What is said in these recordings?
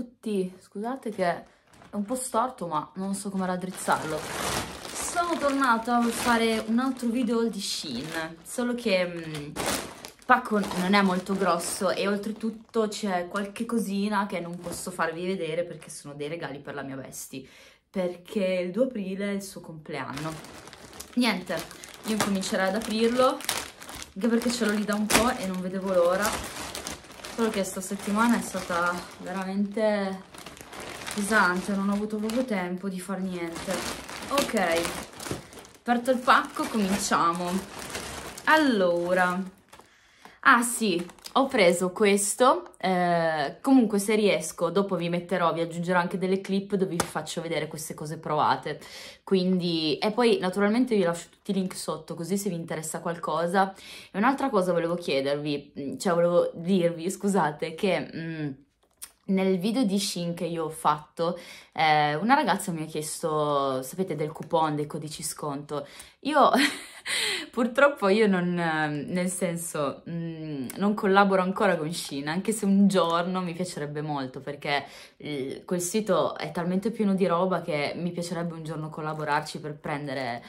tutti, scusate che è un po' storto ma non so come raddrizzarlo. Sono tornata a fare un altro video di Shein, solo che il mm, pacco non è molto grosso e oltretutto c'è qualche cosina che non posso farvi vedere perché sono dei regali per la mia bestie, perché il 2 aprile è il suo compleanno. Niente, io comincerò ad aprirlo, anche perché ce l'ho lì da un po' e non vedevo l'ora solo che sta settimana è stata veramente pesante, cioè non ho avuto proprio tempo di far niente. Ok, aperto il pacco, cominciamo. Allora, ah sì, ho preso questo, eh, comunque se riesco dopo vi metterò, vi aggiungerò anche delle clip dove vi faccio vedere queste cose provate, quindi e poi naturalmente vi lascio tutti i link sotto così se vi interessa qualcosa. E un'altra cosa volevo chiedervi, mm, cioè volevo dirvi, scusate, che... Mm, nel video di Shin che io ho fatto, eh, una ragazza mi ha chiesto, sapete, del coupon, dei codici sconto. Io Purtroppo io non, ehm, nel senso, mm, non collaboro ancora con Shein, anche se un giorno mi piacerebbe molto, perché eh, quel sito è talmente pieno di roba che mi piacerebbe un giorno collaborarci per prendere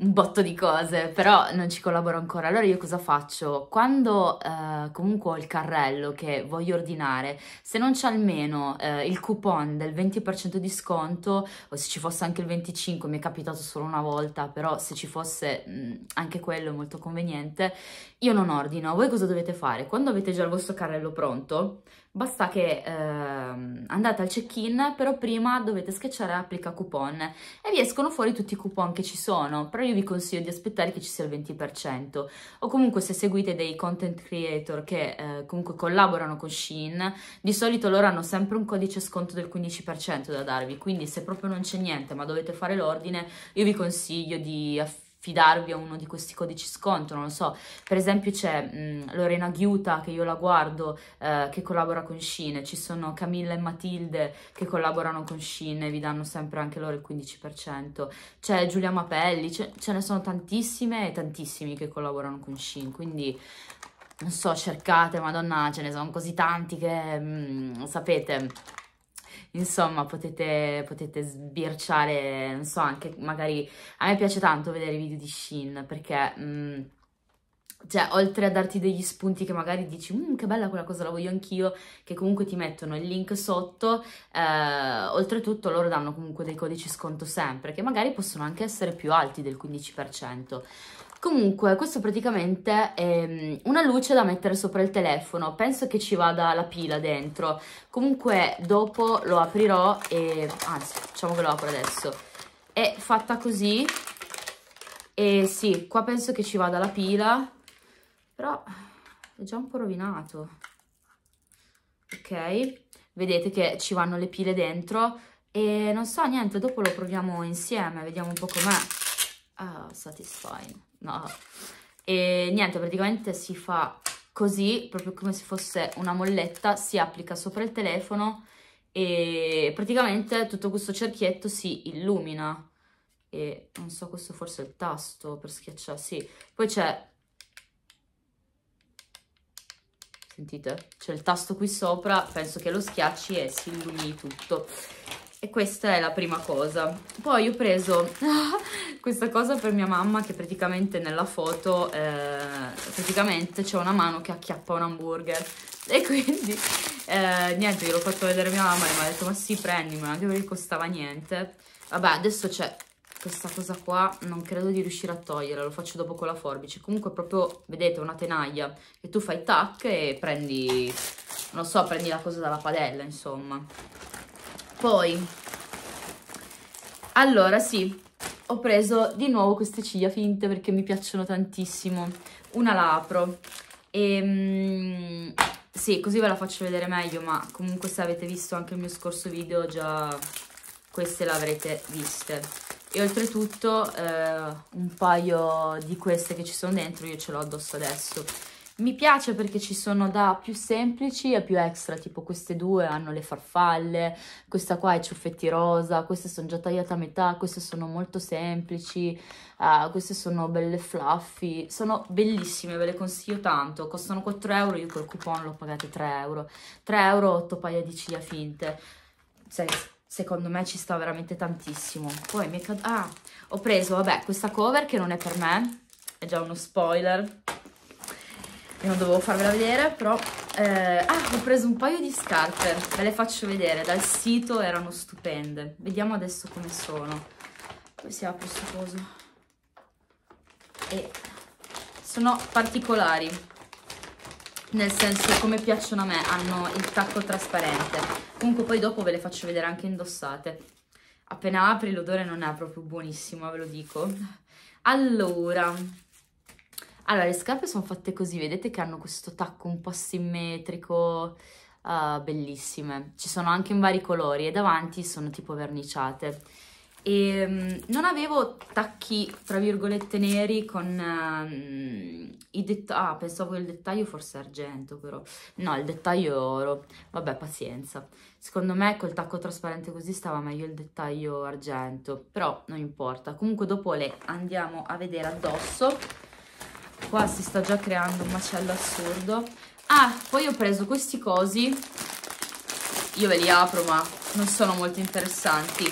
un botto di cose, però non ci collaboro ancora. Allora io cosa faccio? Quando eh, comunque ho il carrello che voglio ordinare, se non c'è almeno eh, il coupon del 20% di sconto, o se ci fosse anche il 25%, mi è capitato solo una volta, però se ci fosse mh, mm, anche quello è molto conveniente, io non ordino, voi cosa dovete fare? Quando avete già il vostro carrello pronto, basta che eh, andate al check-in, però prima dovete schiacciare applica coupon e vi escono fuori tutti i coupon che ci sono, però io vi consiglio di aspettare che ci sia il 20% o comunque se seguite dei content creator che eh, comunque collaborano con Shein, di solito loro hanno sempre un codice sconto del 15% da darvi, quindi se proprio non c'è niente ma dovete fare l'ordine, io vi consiglio di affidare fidarvi a uno di questi codici sconto, non lo so. Per esempio c'è mm, Lorena Ghiuta, che io la guardo, eh, che collabora con Scine. ci sono Camilla e Matilde che collaborano con Shine, vi danno sempre anche loro il 15%, c'è Giulia Mapelli, ce ne sono tantissime e tantissimi che collaborano con Scine, quindi non so, cercate, madonna, ce ne sono così tanti che, mh, mm, sapete... Insomma, potete, potete sbirciare, non so, anche magari... A me piace tanto vedere i video di Shin, perché... Mh, mm, cioè, oltre a darti degli spunti che magari dici mmm, che bella quella cosa, la voglio anch'io, che comunque ti mettono il link sotto, eh, oltretutto loro danno comunque dei codici sconto sempre, che magari possono anche essere più alti del 15%. Comunque, questo praticamente è mm, una luce da mettere sopra il telefono, penso che ci vada la pila dentro. Comunque dopo lo aprirò e... anzi, facciamo che lo apro adesso. È fatta così e sì, qua penso che ci vada la pila, però è già un po' rovinato. Ok, vedete che ci vanno le pile dentro e non so niente, dopo lo proviamo insieme, vediamo un po' com'è. Ah, oh, satisfying no. E niente, praticamente si fa così, proprio come se fosse una molletta, si applica sopra il telefono e praticamente tutto questo cerchietto si illumina. E non so, questo forse è il tasto per schiacciare, sì. Poi c'è... Sentite? C'è il tasto qui sopra, penso che lo schiacci e si illumini tutto e questa è la prima cosa. Poi ho preso questa cosa per mia mamma che praticamente nella foto eh, praticamente c'è una mano che acchiappa un hamburger e quindi eh, niente, gliel'ho fatto vedere mia mamma e mi ha detto ma sì prendimela anche perché costava niente. Vabbè adesso c'è questa cosa qua, non credo di riuscire a toglierla, lo faccio dopo con la forbice. Comunque proprio, vedete, una tenaglia che tu fai tac e prendi, non so, prendi la cosa dalla padella insomma. Poi, allora sì, ho preso di nuovo queste ciglia finte perché mi piacciono tantissimo. Una la apro e... Ehm, sì, così ve la faccio vedere meglio, ma comunque se avete visto anche il mio scorso video già queste le avrete viste. E oltretutto eh, un paio di queste che ci sono dentro io ce l'ho addosso adesso mi piace perché ci sono da più semplici a più extra, tipo queste due hanno le farfalle, questa qua è ciuffetti rosa, queste sono già tagliate a metà, queste sono molto semplici, uh, queste sono belle fluffy, sono bellissime, ve le consiglio tanto, costano 4 euro, io col coupon l'ho pagate 3 euro, 3 euro 8 paia di ciglia finte, Se, secondo me ci sta veramente tantissimo. Poi mi è ah, ho preso, vabbè, questa cover che non è per me, è già uno spoiler, non dovevo farvela vedere, però... Eh, ah, ho preso un paio di scarpe, ve le faccio vedere, dal sito erano stupende. Vediamo adesso come sono. Poi si apre questo coso. E sono particolari, nel senso come piacciono a me, hanno il tacco trasparente. Comunque poi dopo ve le faccio vedere anche indossate. Appena apri l'odore non è proprio buonissimo, ve lo dico. Allora, allora, le scarpe sono fatte così, vedete che hanno questo tacco un po' simmetrico, uh, eh, bellissime. Ci sono anche in vari colori e davanti sono tipo verniciate. E, um, non avevo tacchi, tra virgolette, neri con um, i dettagli... Ah, pensavo il dettaglio fosse argento, però. No, il dettaglio è oro. Vabbè, pazienza. Secondo me col tacco trasparente così stava meglio il dettaglio argento, però non importa. Comunque dopo le andiamo a vedere addosso qua si sta già creando un macello assurdo ah poi ho preso questi cosi io ve li apro ma non sono molto interessanti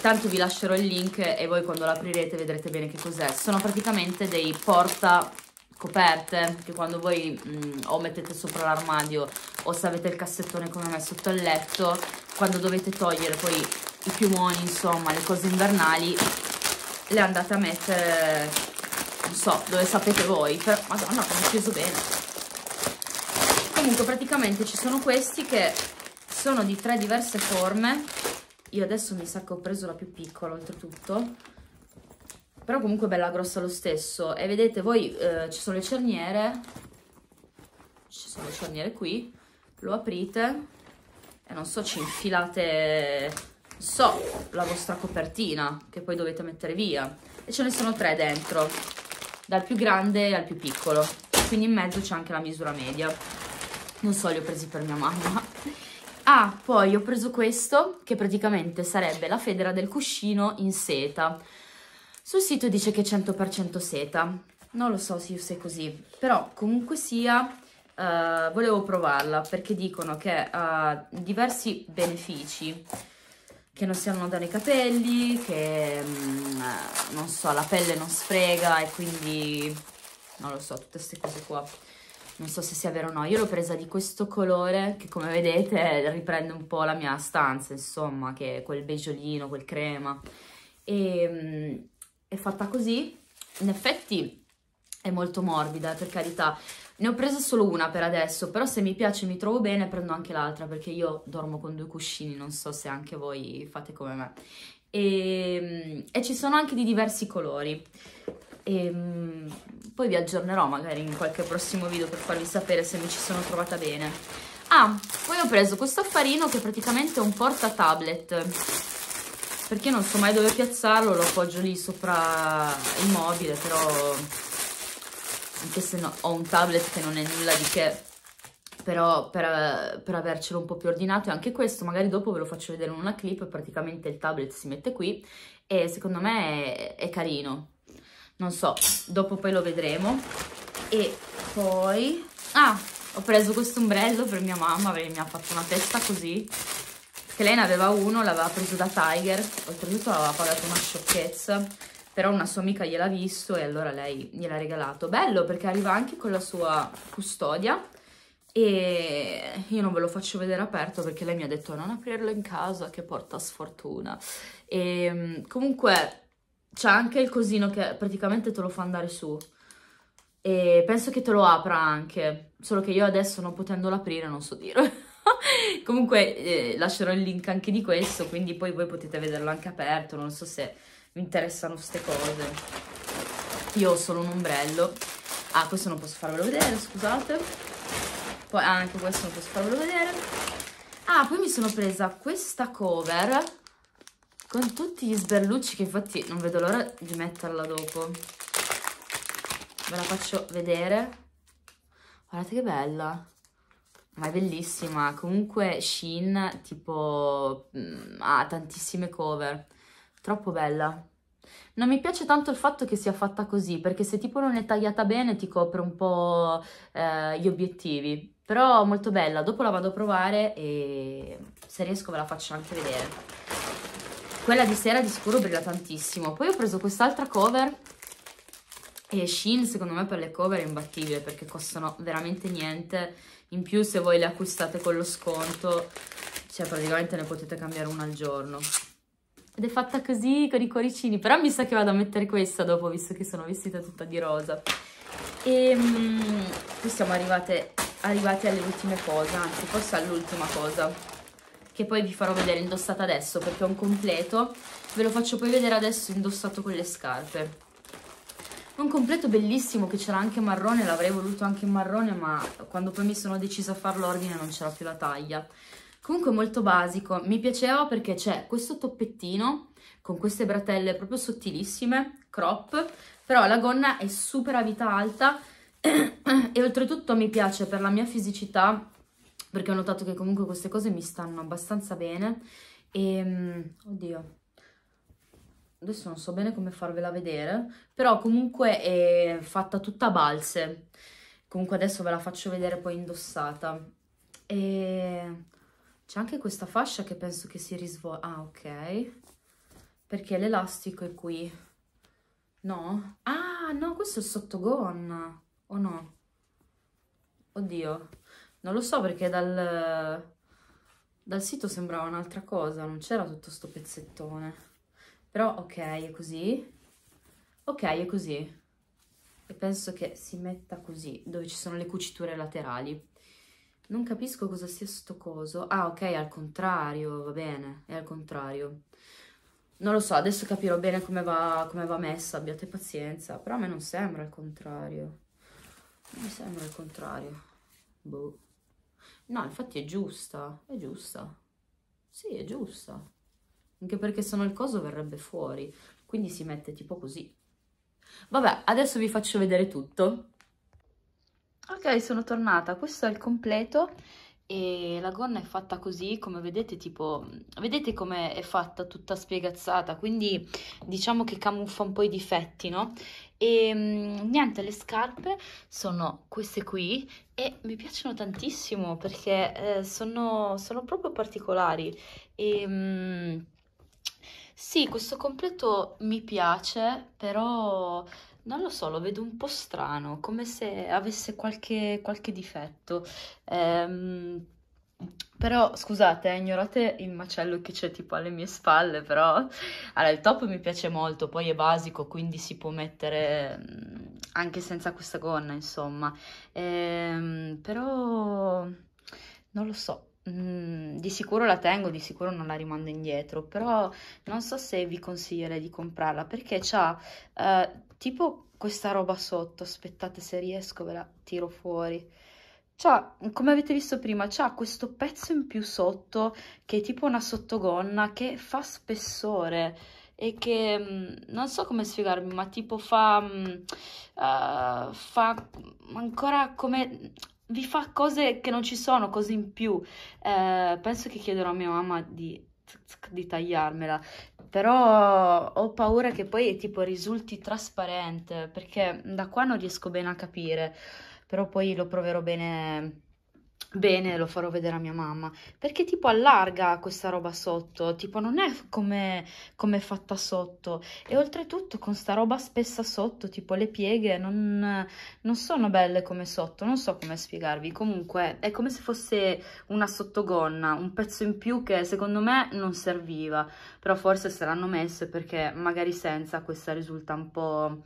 tanto vi lascerò il link e voi quando l'aprirete vedrete bene che cos'è sono praticamente dei porta coperte che quando voi mh, mm, o mettete sopra l'armadio o se avete il cassettone come me sotto al letto quando dovete togliere poi i piumoni insomma le cose invernali le andate a mettere non so dove sapete voi, però madonna come ho chiuso bene. Comunque praticamente ci sono questi che sono di tre diverse forme, io adesso mi sa che ho preso la più piccola oltretutto, però comunque bella grossa lo stesso, e vedete voi eh, ci sono le cerniere, ci sono le cerniere qui, lo aprite e non so ci infilate so la vostra copertina che poi dovete mettere via e ce ne sono tre dentro dal più grande al più piccolo quindi in mezzo c'è anche la misura media non so li ho presi per mia mamma ah poi ho preso questo che praticamente sarebbe la federa del cuscino in seta sul sito dice che è 100% seta non lo so se io sei così però comunque sia eh, volevo provarla perché dicono che ha diversi benefici che non si annodano i capelli, che mh, mm, non so, la pelle non sfrega e quindi non lo so, tutte queste cose qua. Non so se sia vero o no. Io l'ho presa di questo colore che come vedete riprende un po' la mia stanza, insomma, che è quel beigiolino, quel crema. E, mh, mm, è fatta così. In effetti è molto morbida, per carità, ne ho presa solo una per adesso, però se mi piace e mi trovo bene prendo anche l'altra perché io dormo con due cuscini, non so se anche voi fate come me. E, ehm, e ci sono anche di diversi colori. E, ehm, poi vi aggiornerò magari in qualche prossimo video per farvi sapere se mi ci sono trovata bene. Ah, poi ho preso questo affarino che praticamente è un porta tablet perché non so mai dove piazzarlo, lo appoggio lì sopra il mobile, però anche se no, ho un tablet che non è nulla di che, però per, per, avercelo un po' più ordinato e anche questo magari dopo ve lo faccio vedere in una clip, praticamente il tablet si mette qui e secondo me è, è carino, non so, dopo poi lo vedremo e poi... ah, ho preso questo ombrello per mia mamma perché mi ha fatto una testa così che lei ne aveva uno, l'aveva preso da Tiger oltretutto aveva pagato una sciocchezza però una sua amica gliel'ha visto e allora lei gliel'ha regalato. Bello perché arriva anche con la sua custodia e io non ve lo faccio vedere aperto perché lei mi ha detto non aprirlo in casa che porta sfortuna. E ehm, comunque c'è anche il cosino che praticamente te lo fa andare su e penso che te lo apra anche, solo che io adesso non potendolo aprire non so dire. comunque eh, lascerò il link anche di questo, quindi poi voi potete vederlo anche aperto, non so se mi interessano queste cose. Io ho solo un ombrello. Ah, questo non posso farvelo vedere, scusate. Poi ah, anche questo non posso farvelo vedere. Ah, poi mi sono presa questa cover con tutti gli sberlucci che infatti non vedo l'ora di metterla dopo. Ve la faccio vedere. Guardate che bella. Ma è bellissima. Comunque Shin tipo mm, ha tantissime cover troppo bella. Non mi piace tanto il fatto che sia fatta così, perché se tipo non è tagliata bene ti copre un po' eh, gli obiettivi. Però molto bella, dopo la vado a provare e se riesco ve la faccio anche vedere. Quella di sera di sicuro brilla tantissimo. Poi ho preso quest'altra cover e Shein secondo me per le cover è imbattibile perché costano veramente niente. In più se voi le acquistate con lo sconto, cioè praticamente ne potete cambiare una al giorno. Ed è fatta così con i cuoricini, però mi sa che vado a mettere questa dopo, visto che sono vestita tutta di rosa. E um, qui siamo arrivate, arrivati alle ultime cose, anzi forse all'ultima cosa, che poi vi farò vedere indossata adesso, perché è un completo. Ve lo faccio poi vedere adesso indossato con le scarpe. Un completo bellissimo che c'era anche marrone, l'avrei voluto anche in marrone, ma quando poi mi sono decisa a fare l'ordine non c'era più la taglia. Comunque molto basico, mi piaceva perché c'è questo toppettino con queste bratelle proprio sottilissime, crop, però la gonna è super a vita alta e oltretutto mi piace per la mia fisicità perché ho notato che comunque queste cose mi stanno abbastanza bene e, ehm, oddio, adesso non so bene come farvela vedere, però comunque è fatta tutta a balze, comunque adesso ve la faccio vedere poi indossata e ehm, c'è anche questa fascia che penso che si risvolga. Ah, ok. Perché l'elastico è qui. No? Ah, no, questo è il sottogonna. O no? Oddio. Non lo so perché dal, dal sito sembrava un'altra cosa. Non c'era tutto questo pezzettone. Però, ok, è così. Ok, è così. E penso che si metta così, dove ci sono le cuciture laterali. Non capisco cosa sia sto coso. Ah, ok, al contrario, va bene, è al contrario. Non lo so, adesso capirò bene come va, come va messa, abbiate pazienza. Però a me non sembra al contrario. Non mi sembra al contrario. Boh. No, infatti è giusta, è giusta. Sì, è giusta. Anche perché se no il coso verrebbe fuori. Quindi si mette tipo così. Vabbè, adesso vi faccio vedere tutto ok sono tornata questo è il completo e la gonna è fatta così come vedete tipo vedete come è fatta tutta spiegazzata quindi diciamo che camuffa un po' i difetti no e mm, niente le scarpe sono queste qui e mi piacciono tantissimo perché eh, sono, sono, proprio particolari e mh, mm, sì questo completo mi piace però non lo so, lo vedo un po' strano, come se avesse qualche, qualche difetto. Ehm, però, scusate, eh, ignorate il macello che c'è tipo alle mie spalle, però... Allora, il top mi piace molto, poi è basico, quindi si può mettere mm, anche senza questa gonna, insomma. Ehm, però... non lo so, Mm, di sicuro la tengo, di sicuro non la rimando indietro, però non so se vi consiglierei di comprarla perché c'ha eh, tipo questa roba sotto, aspettate se riesco ve la tiro fuori. C'ha, come avete visto prima, c'ha questo pezzo in più sotto che è tipo una sottogonna che fa spessore e che mh, mm, non so come spiegarmi, ma tipo fa, mh, mm, eh, uh, fa ancora come vi fa cose che non ci sono, cose in più. Eh, penso che chiederò a mia mamma di, di, tagliarmela, però ho paura che poi tipo risulti trasparente, perché da qua non riesco bene a capire, però poi lo proverò bene Bene, lo farò vedere a mia mamma. Perché tipo allarga questa roba sotto, tipo non è come, come è fatta sotto. E oltretutto con sta roba spessa sotto, tipo le pieghe non, non sono belle come sotto, non so come spiegarvi. Comunque è come se fosse una sottogonna, un pezzo in più che secondo me non serviva. Però forse saranno messe perché magari senza questa risulta un po'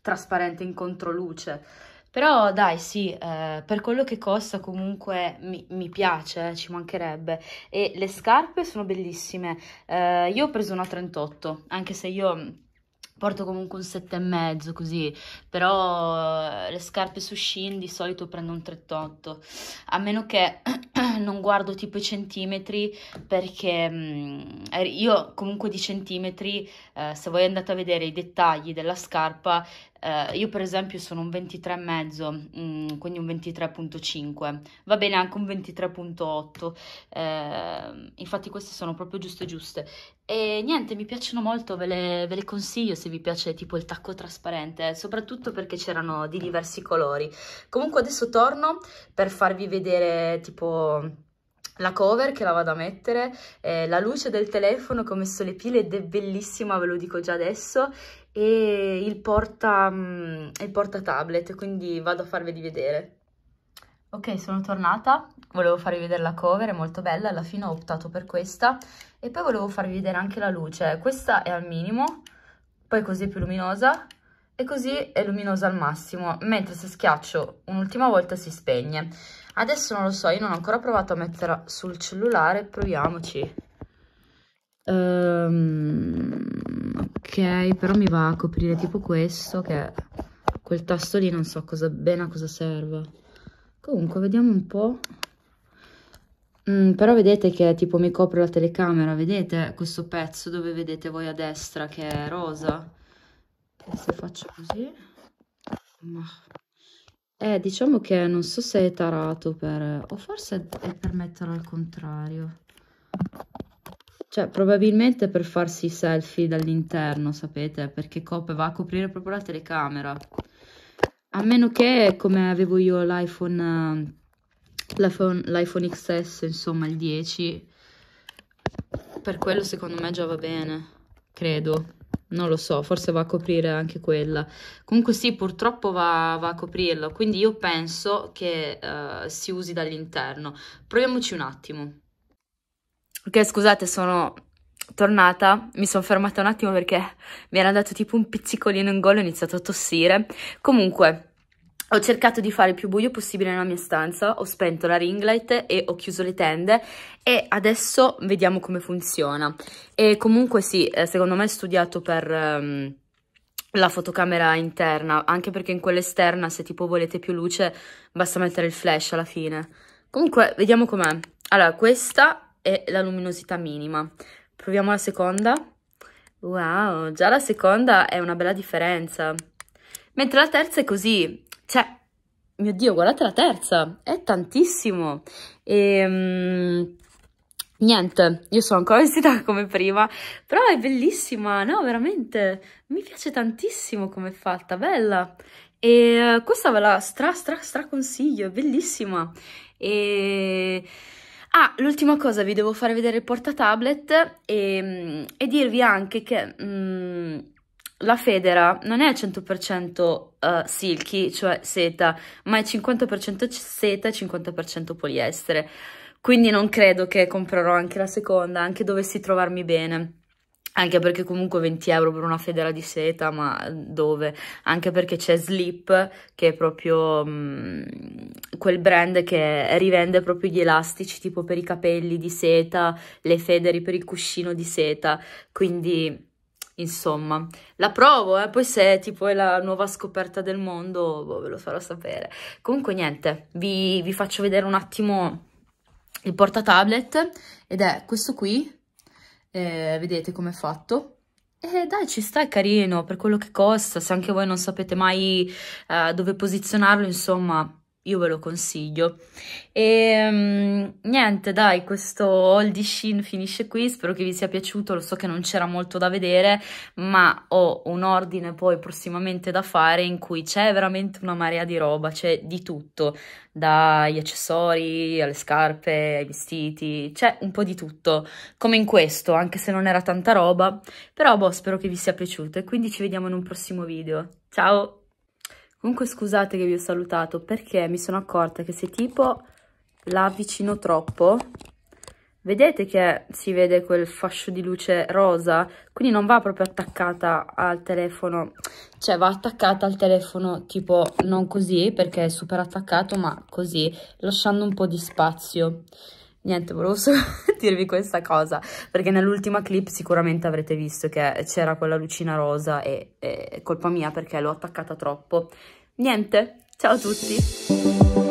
trasparente in controluce. Però dai, sì, eh, per quello che costa comunque mi, mi, piace, eh, ci mancherebbe. E le scarpe sono bellissime. Eh, io ho preso una 38, anche se io mm, porto comunque un 7,5 così, però eh, le scarpe su Shin di solito prendo un 38, a meno che non guardo tipo i centimetri perché mm, er, io comunque di centimetri, eh, se voi andate a vedere i dettagli della scarpa, eh, io per esempio sono un 23,5, mh, mm, quindi un 23,5, va bene anche un 23,8, eh, infatti queste sono proprio giuste giuste. E niente, mi piacciono molto, ve le, ve le, consiglio se vi piace tipo il tacco trasparente, soprattutto perché c'erano di diversi colori. Comunque adesso torno per farvi vedere tipo la cover che la vado a mettere, eh, la luce del telefono che ho messo le pile ed è bellissima, ve lo dico già adesso, e il porta, mm, il porta tablet, quindi vado a farveli vedere. Ok, sono tornata, volevo farvi vedere la cover, è molto bella, alla fine ho optato per questa e poi volevo farvi vedere anche la luce, questa è al minimo, poi così è più luminosa e così è luminosa al massimo, mentre se schiaccio un'ultima volta si spegne. Adesso non lo so, io non ho ancora provato a metterla sul cellulare, proviamoci. Um, ok, però mi va a coprire tipo questo che quel tasto lì non so cosa, bene a cosa serva comunque vediamo un po' mm, però vedete che tipo mi copre la telecamera vedete questo pezzo dove vedete voi a destra che è rosa e eh, se faccio così ma eh, diciamo che non so se è tarato per o forse è per metterlo al contrario cioè probabilmente per farsi i selfie dall'interno sapete perché va a coprire proprio la telecamera a meno che come avevo io l'iPhone ehm, l'iPhone XS insomma il 10 per quello secondo me già va bene credo non lo so, forse va a coprire anche quella. Comunque sì, purtroppo va, va a coprirlo, quindi io penso che uh, si usi dall'interno. Proviamoci un attimo. Ok, scusate, sono tornata mi sono fermata un attimo perché mi era dato tipo un pizzicolino in gola e ho iniziato a tossire. Comunque, ho cercato di fare il più buio possibile nella mia stanza, ho spento la ring light e ho chiuso le tende e adesso vediamo come funziona. E comunque sì, eh, secondo me è studiato per... Um, la fotocamera interna, anche perché in quella esterna, se tipo volete più luce, basta mettere il flash alla fine. Comunque, vediamo com'è. Allora, questa è la luminosità minima. Proviamo la seconda. Wow, già la seconda è una bella differenza. Mentre la terza è così. Cioè, mio Dio, guardate la terza. È tantissimo. Ehm... Niente, io sono ancora vestita come prima, però è bellissima, no, veramente, mi piace tantissimo come è fatta, bella. E eh, questa ve la stra stra stra consiglio, è bellissima. E Ah, l'ultima cosa, vi devo fare vedere il portatablet e, mm, e dirvi anche che mm, la federa non è al 100% uh, silky, cioè seta, ma è 50% seta e 50% poliestere. Quindi non credo che comprerò anche la seconda, anche dovessi trovarmi bene anche perché comunque 20 euro per una federa di seta, ma dove? Anche perché c'è Slip, che è proprio mh, mm, quel brand che rivende proprio gli elastici tipo per i capelli di seta, le federe per il cuscino di seta, quindi insomma, la provo, eh? poi se tipo è la nuova scoperta del mondo boh, ve lo farò sapere. Comunque niente, vi, vi faccio vedere un attimo il portatablet ed è questo qui eh, vedete com'è fatto. E eh, dai, ci sta, è carino, per quello che costa, se anche voi non sapete mai eh, dove posizionarlo, insomma, io ve lo consiglio. E um, niente, dai, questo haul di Shin finisce qui, spero che vi sia piaciuto, lo so che non c'era molto da vedere, ma ho un ordine poi prossimamente da fare in cui c'è veramente una marea di roba, c'è di tutto, dagli accessori alle scarpe, ai vestiti, c'è un po' di tutto, come in questo, anche se non era tanta roba, però boh, spero che vi sia piaciuto e quindi ci vediamo in un prossimo video. Ciao! Comunque scusate che vi ho salutato perché mi sono accorta che se tipo la avvicino troppo, vedete che si vede quel fascio di luce rosa? Quindi non va proprio attaccata al telefono, cioè va attaccata al telefono tipo non così perché è super attaccato ma così, lasciando un po' di spazio. Niente, volevo solo dirvi questa cosa, perché nell'ultima clip sicuramente avrete visto che c'era quella lucina rosa e, e colpa mia perché l'ho attaccata troppo. Niente, ciao a tutti!